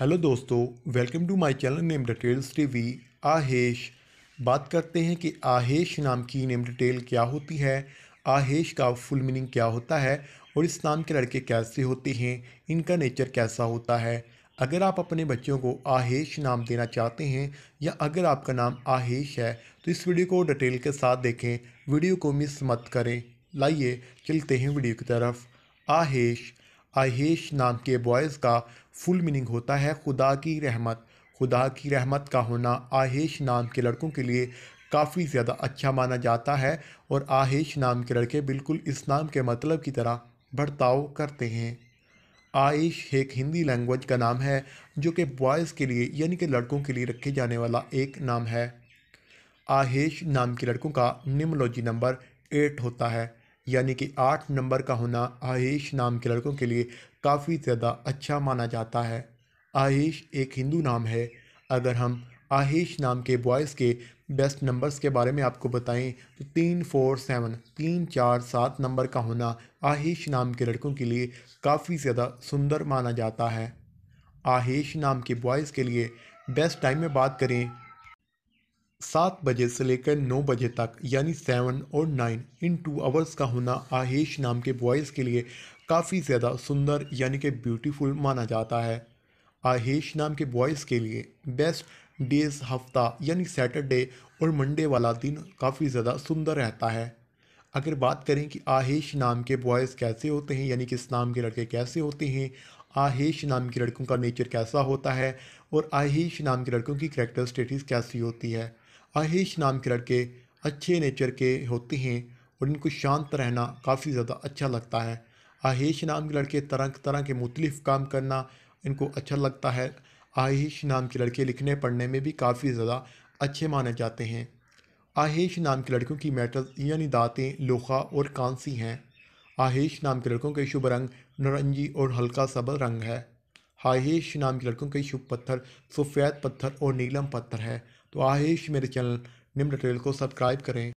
hello दोस्तों welcome to my channel name details TV आहेश बात करते हैं कि आहेश नाम की नेम डिटेल क्या होती है आहेश का फुल मीनिंग क्या होता है और इस नाम के लड़के कैसे होते हैं इनका नेचर कैसा होता है अगर आप अपने बच्चों को आहेश नाम देना चाहते हैं या अगर आपका नाम आहेश है तो इस वीडियो को डिटेल के साथ देखें वीडियो को मिस मत करें लाइए चलते हैं वीडियो की तरफ आहेश आहेश नाम के बॉयज़ का फुल मीनिंग होता है खुदा की रहमत खुदा की रहमत का होना आहेश नाम के लड़कों के लिए काफ़ी ज़्यादा अच्छा माना जाता है और आहेश नाम के लड़के बिल्कुल इस नाम के मतलब की तरह बर्ताव करते हैं आयश एक हिंदी लैंग्वेज का नाम है जो कि बॉयज़ के लिए यानी कि लड़कों के लिए रखे जाने वाला एक नाम है आहेश नाम के लड़कों का निमोलॉजी नंबर एट होता है यानी कि आठ नंबर का होना आयेश नाम के लड़कों के लिए काफ़ी ज़्यादा अच्छा माना जाता है आयेश एक हिंदू नाम है अगर हम आयेश नाम के बॉयज़ के बेस्ट नंबर्स के बारे में आपको बताएं तो तीन फोर सेवन तीन चार सात नंबर का होना आहिश नाम के लड़कों के लिए काफ़ी ज़्यादा सुंदर माना जाता है आहिश नाम के बॉयज़ के लिए बेस्ट टाइम में बात करें सात बजे से लेकर नौ बजे तक यानी सेवन और नाइन इन टू आवर्स का होना आहेश नाम के बॉयज़ के लिए काफ़ी ज़्यादा सुंदर यानी कि ब्यूटीफुल माना जाता है आहेश नाम के बॉयज़ के लिए बेस्ट डेज हफ्ता यानी सैटरडे और मंडे वाला दिन काफ़ी ज़्यादा सुंदर रहता है अगर बात करें कि आहेश नाम के बॉयज़ कैसे होते हैं यानी कि इस नाम के लड़के कैसे होते हैं आहेश नाम की लड़कों का नेचर कैसा होता है और आहेश नाम के लड़कों की करेक्टर स्टेटिस कैसी होती है आहिश नाम के लड़के अच्छे नेचर के होते हैं और इनको शांत रहना काफ़ी ज़्यादा अच्छा लगता है आहिश नाम के लड़के तरह तरह के मुख्तलिफ़ काम करना इनको अच्छा लगता है आहिश नाम के लड़के लिखने पढ़ने में भी काफ़ी ज़्यादा अच्छे माने जाते हैं आहिश नाम के लड़कियों की मेटल यानी दाँतें लोखा और कांसी हैं आहिश नाम के लड़कों के शुभ रंग नारंगी और हल्का सबल रंग है आहेश नाम के लड़कों के शुभ पत्थर सफ़ेद पत्थर और नीलम पत्थर है तो आहेश मेरे चैनल निम्न ट्रेल को सब्सक्राइब करें